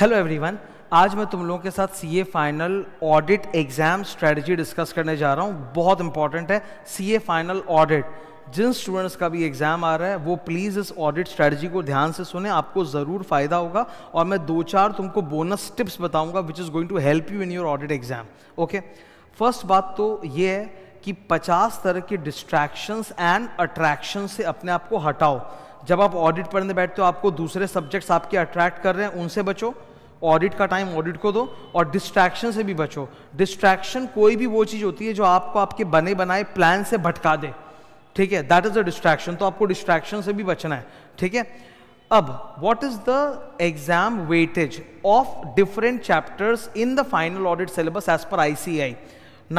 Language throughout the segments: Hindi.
हेलो एवरीवन आज मैं तुम लोगों के साथ CA final audit exam strategy discuss करने जा रहा हूँ बहुत इंपॉर्टेंट है सीए फाइनल ऑडिट जिन स्टूडेंट्स का भी एग्जाम आ रहा है वो प्लीज़ इस ऑडिट स्ट्रेटजी को ध्यान से सुने आपको ज़रूर फायदा होगा और मैं दो चार तुमको बोनस टिप्स बताऊंगा which is going to help you in your audit exam okay first बात तो ये है कि 50 तरह के डिस्ट्रैक्शंस एंड अट्रैक्शन से अपने आप को हटाओ जब आप ऑडिट पढ़ने बैठते हो आपको दूसरे सब्जेक्ट्स आपके अट्रैक्ट कर रहे हैं उनसे बचो ऑडिट का टाइम ऑडिट को दो और डिस्ट्रैक्शन से भी बचो डिस्ट्रैक्शन कोई भी वो चीज़ होती है जो आपको आपके बने बनाए प्लान से भटका दे ठीक है दैट इज़ अ डिस्ट्रैक्शन तो आपको डिस्ट्रैक्शन से भी बचना है ठीक है अब what is the exam weightage of different chapters in the final audit syllabus as per I C I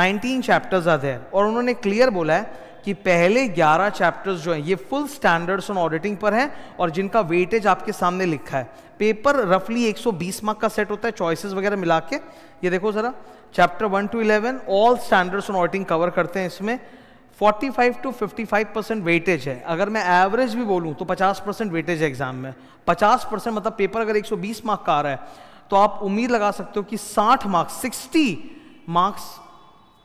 nineteen chapters are there और उन्होंने क्लियर बोला है कि पहले 11 चैप्टर्स जो हैं ये फुल स्टैंडर्ड्स ऑन ऑडिटिंग पर हैं और जिनका वेटेज आपके सामने लिखा है पेपर रफली 120 मार्क का सेट होता है चॉइसेस वगैरह मिला के ये देखो ज़रा chapter one two eleven all standards on auditing cover करते हैं इसमें 45 टू 55 परसेंट वेटेज है अगर मैं एवरेज भी बोलूँ तो पचास वेटेज है एग्जाम में पचास मतलब पेपर अगर एक मार्क का आ रहा है तो आप उम्मीद लगा सकते हो कि साठ मार्क्स सिक्सटी मार्क्स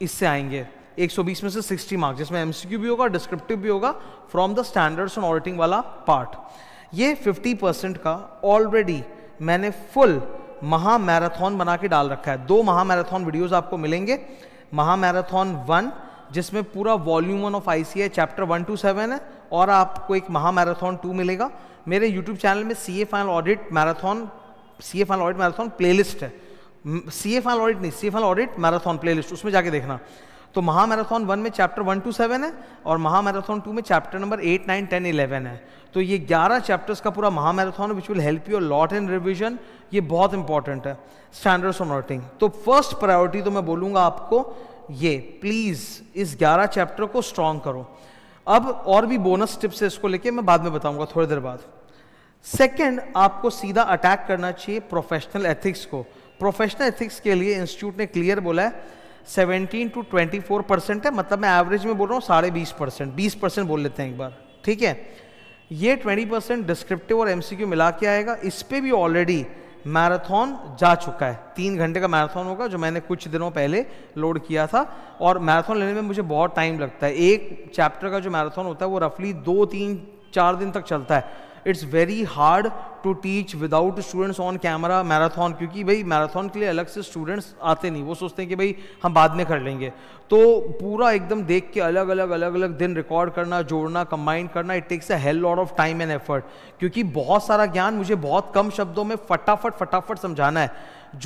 इससे आएंगे 120 में से 60 मार्क्स जिसमें एमसीक्यू भी होगा डिस्क्रिप्टिव भी होगा from the standards and auditing वाला पार्ट ये 50 परसेंट का ऑलरेडी मैंने फुल महा मैराथन बना के डाल रखा है दो महा मैराथन वीडियोज आपको मिलेंगे महा मैराथन वन जिसमें पूरा volume one of I chapter one two seven है और आपको एक महा मैराथन टू मिलेगा मेरे यूट्यूब चैनल में C A final audit marathon C A final audit marathon playlist है सी ए फाइनल ऑडिट नहीं C A final audit marathon playlist उसमें जाके देखना तो महामैराथन वन में चैप्टर वन टू सेवन है और महामैराथन टू में chapter number eight nine ten eleven है तो ये ग्यारह चैप्टर्स का पूरा महामैराथन which will help you lot in revision ये बहुत इंपॉर्टेंट है स्टैंडर्ड्स ऑफ नोटिंग तो फर्स्ट प्रायोरिटी तो मैं बोलूंगा आपको ये प्लीज़ इस ग्यारह चैप्टर को स्ट्रॉन्ग करो अब और भी बोनस टिप्स है इसको लेके मैं बाद में बताऊंगा थोड़ी देर बाद सेकंड आपको सीधा अटैक करना चाहिए प्रोफेशनल एथिक्स को प्रोफेशनल एथिक्स के लिए इंस्टीट्यूट ने क्लियर बोला है 17 टू 24 परसेंट है मतलब मैं एवरेज में बोल रहा हूँ साढ़े बीस परसेंट बीस परसेंट बोल लेते हैं एक बार ठीक है ये 20 परसेंट डिस्क्रिप्टिव और एमसीक्यू मिला के आएगा इस पर भी ऑलरेडी मैराथन जा चुका है तीन घंटे का मैराथन होगा जो मैंने कुछ दिनों पहले लोड किया था और मैराथन लेने में मुझे बहुत टाइम लगता है एक चैप्टर का जो मैराथन होता है वो रफली दो तीन चार दिन तक चलता है it's very hard to teach without students on camera marathon क्योंकि भाई मैराथन के लिए अलग से स्टूडेंट्स आते नहीं वो सोचते हैं कि भाई हम बाद में कर लेंगे तो पूरा एकदम देख के अलग अलग अलग अलग दिन रिकॉर्ड करना जोड़ना कंबाइन करना it takes a hell lot of time and effort क्योंकि बहुत सारा ज्ञान मुझे बहुत कम शब्दों में फटाफट फटाफट समझाना है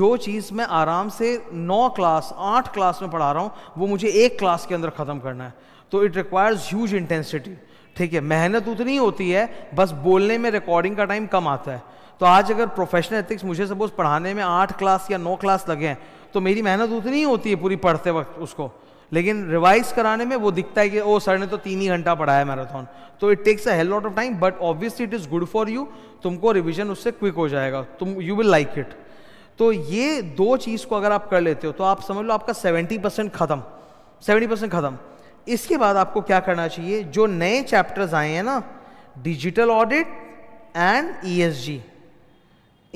जो चीज़ मैं आराम से नौ क्लास आठ क्लास में पढ़ा रहा हूँ वो मुझे एक क्लास के अंदर ख़त्म करना है तो इट रिक्वायर्स ह्यूज इंटेंसिटी ठीक है मेहनत उतनी होती है बस बोलने में रिकॉर्डिंग का टाइम कम आता है तो आज अगर प्रोफेशनल एथिक्स मुझे सपोज पढ़ाने में आठ क्लास या नौ क्लास लगे हैं तो मेरी मेहनत उतनी ही होती है पूरी पढ़ते वक्त उसको लेकिन रिवाइज कराने में वो दिखता है कि ओ सर ने तो तीन ही घंटा पढ़ाया मैराथन तो it takes a hell lot of time but obviously it is good for you तुमको रिविजन उससे क्विक हो जाएगा तुम यू विल लाइक इट तो ये दो चीज़ को अगर आप कर लेते हो तो आप समझ लो आपका सेवेंटी परसेंट खत्म सेवेंटी परसेंट खत्म इसके बाद आपको क्या करना चाहिए जो नए चैप्टर्स आए हैं ना डिजिटल ऑडिट एंड ईएसजी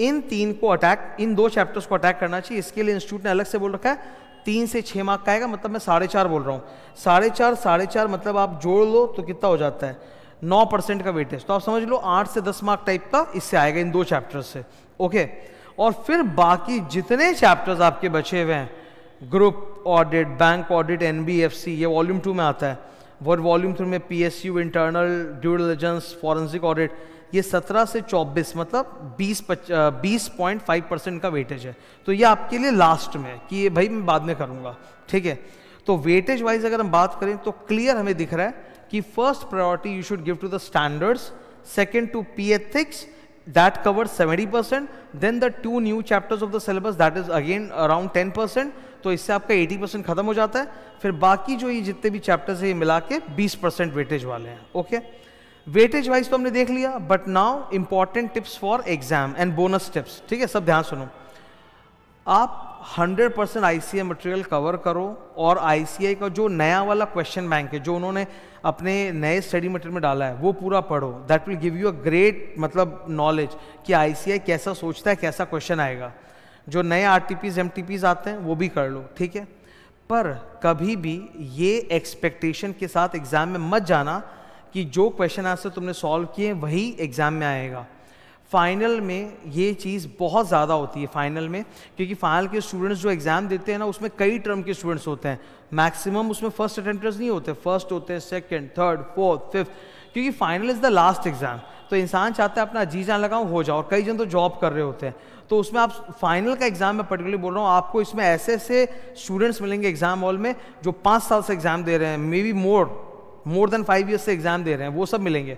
इन तीन को अटैक इन दो चैप्टर्स को अटैक करना चाहिए इसके लिए इंस्टीट्यूट ने अलग से बोल रखा है तीन से छः मार्क का आएगा मतलब मैं साढ़े चार बोल रहा हूँ साढ़े चार साढ़े चार मतलब आप जोड़ लो तो कितना हो जाता है नौ परसेंट का वेटेज तो आप समझ लो आठ से दस मार्क टाइप का इससे आएगा इन दो चैप्टर्स से ओके और फिर बाकी जितने चैप्टर्स आपके बचे हुए हैं ग्रुप ऑडिट बैंक ऑडिट सी ये वॉल्यूम टू में आता है और वॉल्यूम थ्री में यू internal due diligence forensic audit ये 17 से 24 मतलब 20 बीस पॉइंट फाइव परसेंट का वेटेज है तो ये आपके लिए लास्ट में है कि ये भाई मैं बाद में करूँगा ठीक है तो वेटेज वाइज अगर हम बात करें तो क्लियर हमें दिख रहा है कि first priority you should give to the standards second to P ethics that covers 70% then the two new chapters of the syllabus that is again around 10% तो इससे आपका 80 परसेंट खत्म हो जाता है फिर बाकी जो ये जितने भी चैप्टर्स है ये मिला के बीस परसेंट वेटेज वाले हैं ओके वेटेज वाइज तो हमने देख लिया but now important tips for exam and bonus tips ठीक है सब ध्यान सुनो आप 100 परसेंट आई मटेरियल कवर करो और आई का जो नया वाला क्वेश्चन बैंक है जो उन्होंने अपने नए स्टडी मटेरियल में डाला है वो पूरा पढ़ो that will give you a great मतलब नॉलेज कि आई कैसा सोचता है कैसा क्वेश्चन आएगा जो नए R T Ps M T Ps आते हैं वो भी कर लो ठीक है पर कभी भी ये एक्सपेक्टेशन के साथ एग्ज़ाम में मत जाना कि जो क्वेश्चन आंसर तुमने सॉल्व किए वही एग्ज़ाम में आएगा फाइनल में ये चीज़ बहुत ज़्यादा होती है फाइनल में क्योंकि फाइनल के स्टूडेंट्स जो एग्ज़ाम देते हैं ना उसमें कई टर्म के स्टूडेंट्स होते हैं मैक्सिमम उसमें फर्स्ट अटेम्प्टर्स नहीं होते फर्स्ट होते हैं सेकेंड थर्ड फोर्थ फिफ्थ क्योंकि final is the last exam तो इंसान चाहता है अपना जी जान लगाऊँ हो जाओ और कई जन तो जॉब कर रहे होते हैं तो उसमें आप फाइनल का एग्जाम मैं पर्टिकुलर बोल रहा हूँ आपको इसमें ऐसे ऐसे स्टूडेंट्स मिलेंगे एग्जाम हॉल में जो पाँच साल से एग्जाम दे रहे हैं may be more more than five years से एग्जाम दे रहे हैं वो सब मिलेंगे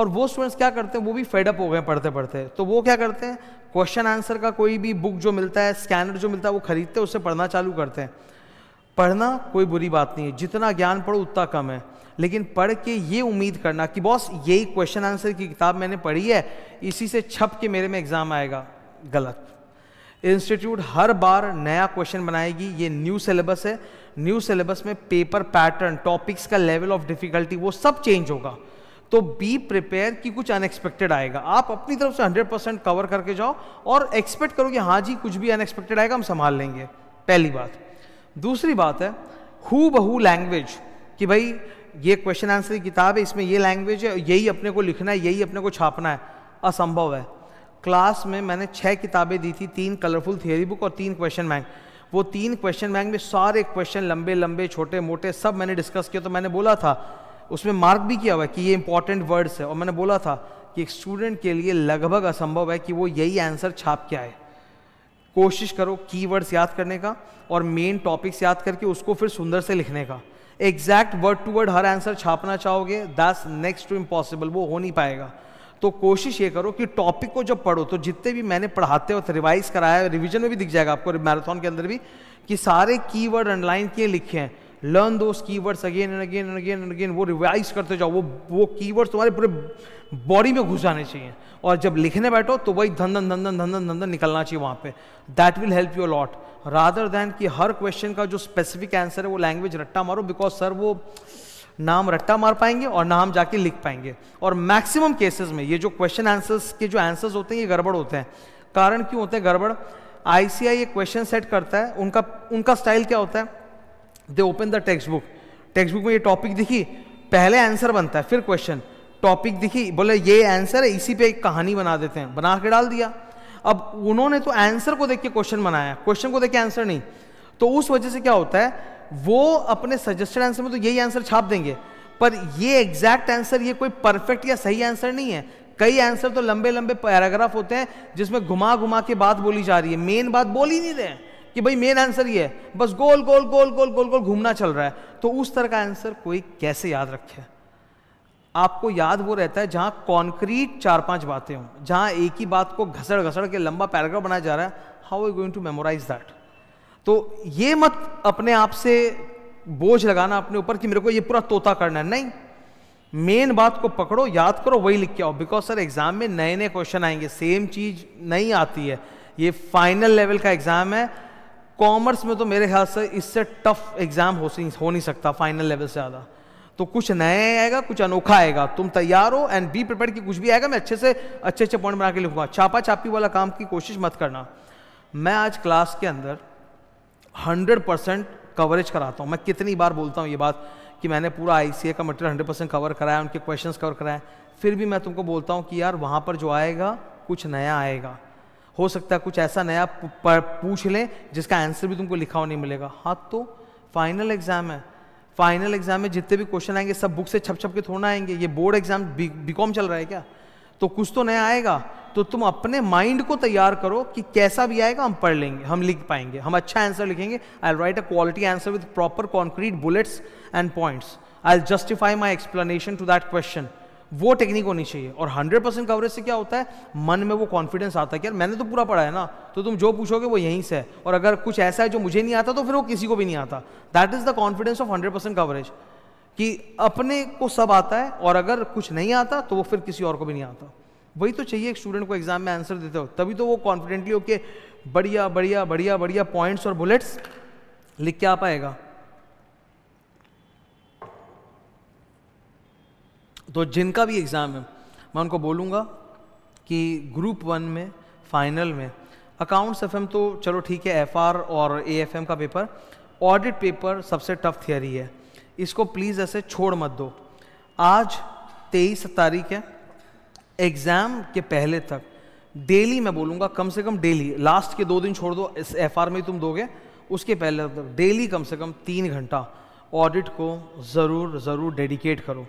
और वो स्टूडेंट्स क्या करते हैं वो भी फेडअप हो गए पढ़ते पढ़ते तो वो क्या करते हैं क्वेश्चन आंसर का कोई भी बुक जो मिलता है स्कैनर जो मिलता है वो खरीदते हैं उससे पढ़ना चालू करते हैं पढ़ना कोई बुरी बात नहीं है जितना ज्ञान पढ़ो उतना कम है लेकिन पढ़ के ये उम्मीद करना कि बॉस यही क्वेश्चन आंसर की किताब मैंने पढ़ी है इसी से छप के मेरे में एग्ज़ाम आएगा गलत इंस्टीट्यूट हर बार नया क्वेश्चन बनाएगी ये न्यू सिलेबस है न्यू सिलेबस में पेपर पैटर्न टॉपिक्स का लेवल ऑफ डिफिकल्टी वो सब चेंज होगा तो बी प्रिपेयर कि कुछ अनएक्सपेक्टेड आएगा आप अपनी तरफ से 100 परसेंट कवर करके जाओ और एक्सपेक्ट करो कि हाँ जी कुछ भी अनएक्सपेक्टेड आएगा हम संभाल लेंगे पहली बात दूसरी बात है हु बहू लैंग्वेज कि भाई ये क्वेश्चन आंसर की किताब है इसमें ये लैंग्वेज है यही अपने को लिखना है यही अपने को छापना है असंभव है क्लास में मैंने छह किताबें दी थी तीन कलरफुल थियरी बुक और तीन क्वेश्चन बैंक वो तीन क्वेश्चन बैंक में सारे क्वेश्चन लंबे लंबे छोटे मोटे सब मैंने डिस्कस किया तो मैंने बोला था उसमें मार्क भी किया हुआ है कि ये इंपॉर्टेंट वर्ड्स है और मैंने बोला था कि एक स्टूडेंट के लिए लगभग असंभव है कि वो यही आंसर छाप के आए कोशिश करो की याद करने का और मेन टॉपिक्स याद करके उसको फिर सुंदर से लिखने का एग्जैक्ट वर्ड टू वर्ड हर आंसर छापना चाहोगे दस नेक्स्ट टू इम्पॉसिबल वो हो नहीं पाएगा तो कोशिश ये करो कि टॉपिक को जब पढ़ो तो जितने भी मैंने पढ़ाते वक्त रिवाइज कराया रिविजन में भी दिख जाएगा आपको मैराथन के अंदर भी कि सारे की वर्ड अंडरलाइन किए लिखे हैं learn those words again and again and again and again वो रिवाइज करते जाओ वो वो वर्ड्स तुम्हारे पूरे बॉडी में घुस जाने चाहिए और जब लिखने बैठो तो वही धन धन धन धन धन धन धन धन निकलना चाहिए वहाँ पे that will help you lot rather than कि हर क्वेश्चन का जो स्पेसिफिक आंसर है वो लैंग्वेज रट्टा मारो बिकॉज सर वो ना हम रट्टा मार पाएंगे और ना हम जाके लिख पाएंगे और मैक्सिमम केसेस में ये जो क्वेश्चन आंसर्स के जो आंसर्स होते हैं ये गड़बड़ होते हैं कारण क्यों होते हैं गड़बड़ आईसीआई ये क्वेश्चन सेट करता है उनका उनका स्टाइल क्या होता है they open the textbook textbook में ये टॉपिक दिखी पहले आंसर बनता है फिर क्वेश्चन टॉपिक दिखी बोले ये आंसर है इसी पे एक कहानी बना देते हैं बना के डाल दिया अब उन्होंने तो आंसर को देख के क्वेश्चन बनाया क्वेश्चन को देख के आंसर नहीं तो उस वजह से क्या होता है वो अपने सजेस्टेड आंसर में तो यही आंसर छाप देंगे पर ये एग्जैक्ट आंसर ये कोई परफेक्ट या सही आंसर नहीं है कई आंसर तो लंबे लंबे पैराग्राफ होते हैं जिसमें घुमा घुमा के बात बोली जा रही है मेन बात बोल ही नहीं रहे हैं कि भाई मेन आंसर ये है बस गोल गोल गोल गोल गोल गोल घूमना चल रहा है तो उस तरह का आंसर कोई कैसे याद रखे आपको याद वो रहता है जहां कॉन्क्रीट चार पांच बातें हों जहां एक ही बात को घसड़ घसड़ के लंबा पैराग्राफ बनाया जा रहा है how you going to memorise that तो ये मत अपने आप से बोझ लगाना अपने ऊपर कि मेरे को ये पूरा तोता करना है नहीं मेन बात को पकड़ो याद करो वही लिख के आओ बिकॉज सर एग्जाम में नए नए क्वेश्चन आएंगे सेम चीज नहीं आती है ये फाइनल लेवल का एग्जाम है कॉमर्स में तो मेरे ख्याल से इससे टफ एग्जाम हो, हो नहीं सकता फाइनल लेवल से ज़्यादा तो कुछ नया आएगा कुछ अनोखा आएगा तुम तैयार हो एंड बी प्रिपेयर की कुछ भी आएगा मैं अच्छे से अच्छे अच्छे पॉइंट बना के लिखूंगा छापा छापी वाला काम की कोशिश मत करना मैं आज क्लास के अंदर हंड्रेड परसेंट कवरेज कराता हूँ मैं कितनी बार बोलता हूँ ये बात कि मैंने पूरा आई का मटेरियल हंड्रेड परसेंट कवर कराया उनके क्वेश्चन कवर कराए फिर भी मैं तुमको बोलता हूँ कि यार वहाँ पर जो आएगा कुछ नया आएगा हो सकता है कुछ ऐसा नया पूछ लें जिसका आंसर भी तुमको लिखा हुआ नहीं मिलेगा हाँ तो फाइनल एग्जाम है फाइनल एग्जाम में जितने भी क्वेश्चन आएंगे सब बुक से छप छप के थोड़ा आएंगे ये बोर्ड एग्जाम बी कॉम चल रहा है क्या तो कुछ तो नया आएगा तो तुम अपने माइंड को तैयार करो कि कैसा भी आएगा हम पढ़ लेंगे हम लिख पाएंगे हम अच्छा आंसर लिखेंगे I write a quality answer with proper concrete bullets and points I justify my explanation to that question वो टेक्निक होनी चाहिए और 100 परसेंट कवरेज से क्या होता है मन में वो कॉन्फिडेंस आता है कि यार मैंने तो पूरा पढ़ा है ना तो तुम जो पूछोगे वो यहीं से है और अगर कुछ ऐसा है जो मुझे नहीं आता तो फिर वो किसी को भी नहीं आता that is the confidence of 100 percent coverage कि अपने को सब आता है और अगर कुछ नहीं आता तो वो फिर किसी और को भी नहीं आता वही तो चाहिए एक स्टूडेंट को एग्जाम में आंसर देते हो तभी तो वो कॉन्फिडेंटली ओके बढ़िया बढ़िया बढ़िया बढ़िया पॉइंट्स और बुलेट्स लिख के आ पाएगा तो जिनका भी एग्ज़ाम है मैं उनको बोलूँगा कि ग्रुप वन में फाइनल में अकाउंट्स एफ तो चलो ठीक है एफ और ए का पेपर ऑडिट पेपर सबसे टफ थियरी है इसको प्लीज़ ऐसे छोड़ मत दो आज तेईस तारीख है एग्ज़ाम के पहले तक डेली मैं बोलूँगा कम से कम डेली लास्ट के दो दिन छोड़ दो इस एफ में तुम दोगे उसके पहले तक डेली कम से कम तीन घंटा ऑडिट को ज़रूर ज़रूर डेडिकेट करो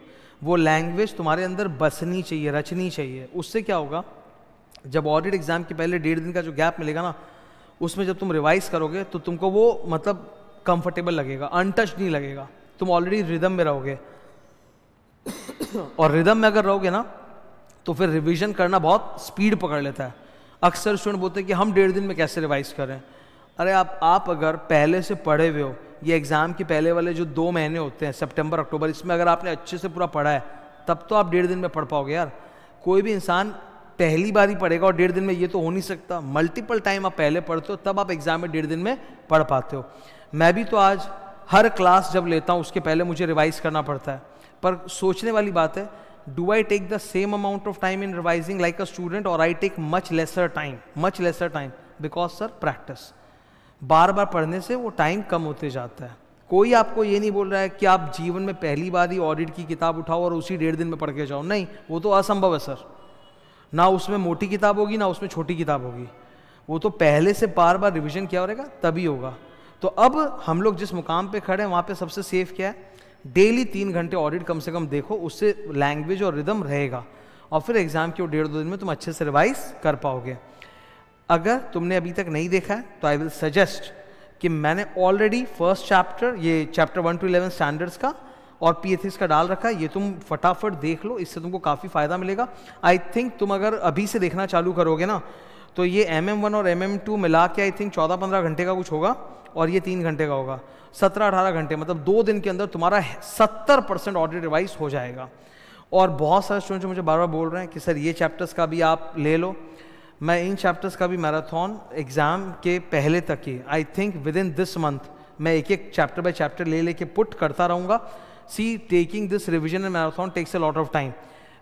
वो लैंग्वेज तुम्हारे अंदर बसनी चाहिए रचनी चाहिए उससे क्या होगा जब ऑडिट एग्ज़ाम के पहले डेढ़ दिन का जो गैप मिलेगा ना उसमें जब तुम रिवाइज करोगे तो तुमको वो मतलब कंफर्टेबल लगेगा अनटच नहीं लगेगा तुम ऑलरेडी रिदम में रहोगे और रिदम में अगर रहोगे ना तो फिर रिविजन करना बहुत स्पीड पकड़ लेता है अक्सर स्टूडेंट बोलते हैं कि हम डेढ़ दिन में कैसे रिवाइज करें अरे आप आप अगर पहले से पढ़े हुए हो ये एग्ज़ाम के पहले वाले जो दो महीने होते हैं सितंबर अक्टूबर इसमें अगर आपने अच्छे से पूरा पढ़ा है तब तो आप डेढ़ दिन में पढ़ पाओगे यार कोई भी इंसान पहली बार ही पढ़ेगा और डेढ़ दिन में ये तो हो नहीं सकता मल्टीपल टाइम आप पहले पढ़ते हो तब आप एग्ज़ाम में डेढ़ दिन में पढ़ पाते हो मैं भी तो आज हर क्लास जब लेता हूँ उसके पहले मुझे रिवाइज़ करना पड़ता है पर सोचने वाली बात है do I take the same amount of time in revising like a student और I take much lesser time much lesser time because sir practice बार बार पढ़ने से वो टाइम कम होते जाता है कोई आपको ये नहीं बोल रहा है कि आप जीवन में पहली बार ही ऑडिट की किताब उठाओ और उसी डेढ़ दिन में पढ़ के जाओ नहीं वो तो असंभव है सर ना उसमें मोटी किताब होगी ना उसमें छोटी किताब होगी वो तो पहले से बार बार रिविजन किया रहेगा तभी होगा तो अब हम लोग जिस मुकाम पे खड़े हैं वहाँ पे सबसे सेफ क्या है डेली तीन घंटे ऑडिट कम से कम देखो उससे लैंग्वेज और रिदम रहेगा और फिर एग्ज़ाम के डेढ़ दो दिन में तुम अच्छे से रिवाइज कर पाओगे अगर तुमने अभी तक नहीं देखा है तो आई विल सजेस्ट कि मैंने ऑलरेडी फर्स्ट चैप्टर ये chapter one two eleven standards का और पी का डाल रखा है ये तुम फटाफट देख लो इससे तुमको काफ़ी फ़ायदा मिलेगा आई थिंक तुम अगर अभी से देखना चालू करोगे ना तो ये एम एम वन और एम एम टू मिला के आई थिंक चौदह पंद्रह घंटे का कुछ होगा और ये तीन घंटे का होगा सत्रह अठारह घंटे मतलब दो दिन के अंदर तुम्हारा सत्तर परसेंट ऑडिट रिवाइज हो जाएगा और बहुत सारे स्टूडेंट मुझे बार बार बोल रहे हैं कि सर ये चैप्टर्स का भी आप ले लो मैं इन चैप्टर्स का भी मैराथन एग्ज़ाम के पहले तक ही I think within this month मैं एक एक चैप्टर बाई चैप्टर ले लेके पुट करता रहूँगा see taking this revision and marathon takes a lot of time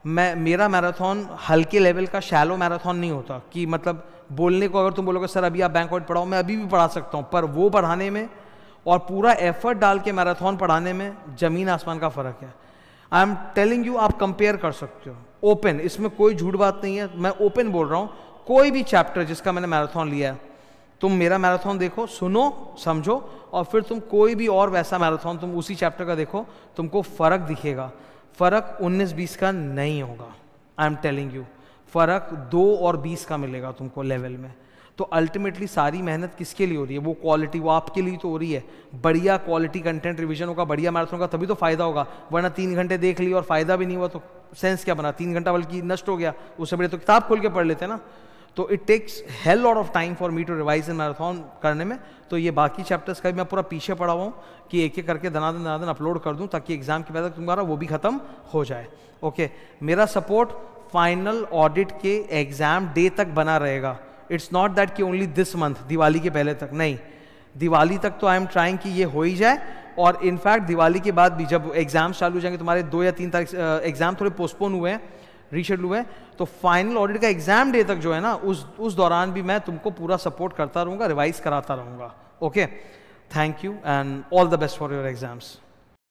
मैं मेरा मैराथन हल्के लेवल का शैलो मैराथन नहीं होता कि मतलब बोलने को अगर तुम बोलोगे सर अभी आप बैंकआउट पढ़ाओ मैं अभी भी पढ़ा सकता हूँ पर वो पढ़ाने में और पूरा एफर्ट डाल के मैराथन पढ़ाने में ज़मीन आसमान का फ़र्क है आई एम टेलिंग यू आप कंपेयर कर सकते हो ओपन इसमें कोई झूठ बात नहीं है मैं ओपन बोल रहा हूँ कोई भी चैप्टर जिसका मैंने मैराथन लिया है तुम मेरा मैराथन देखो सुनो समझो और फिर तुम कोई भी और वैसा मैराथन तुम उसी चैप्टर का देखो तुमको फ़र्क दिखेगा फ़र्क 19-20 का नहीं होगा आई एम टेलिंग यू फ़र्क दो और बीस का मिलेगा तुमको लेवल में तो अल्टीमेटली सारी मेहनत किसके लिए हो रही है वो क्वालिटी वो आपके लिए तो हो रही है बढ़िया क्वालिटी कंटेंट रिविजन होगा बढ़िया मैराथन होगा तभी तो फायदा होगा वरना तीन घंटे देख लिए और फायदा भी नहीं हुआ तो सेंस क्या बना तीन घंटा बल्कि नष्ट हो गया उससे बड़े तो किताब खोल के पढ़ लेते हैं ना तो it takes hell lot of time for me to revise in marathon करने में तो ये बाकी चैप्टर्स का भी मैं पूरा पीछे पढ़ा हुआ हूँ कि एक एक करके धनादन धनादन अपलोड कर दूँ ताकि एग्जाम के पहले तुम्हारा वो भी ख़त्म हो जाए ओके मेरा सपोर्ट फाइनल ऑडिट के एग्ज़ाम डे तक बना रहेगा इट्स नॉट दैट कि ओनली दिस मंथ दिवाली के पहले तक नहीं दिवाली तक तो आई एम ट्राइंग कि ये हो ही जाए और इनफैक्ट दिवाली के बाद भी जब एग्ज़ाम्स चालू हो जाएंगे तुम्हारे दो या तीन तारीख एग्ज़ाम थोड़े पोस्टपोन हुए हैं रीशेडलू है तो फाइनल ऑडिट का एग्जाम डे तक जो है ना उस उस दौरान भी मैं तुमको पूरा सपोर्ट करता रहूँगा रिवाइज कराता रहूँगा okay thank you and all the best for your exams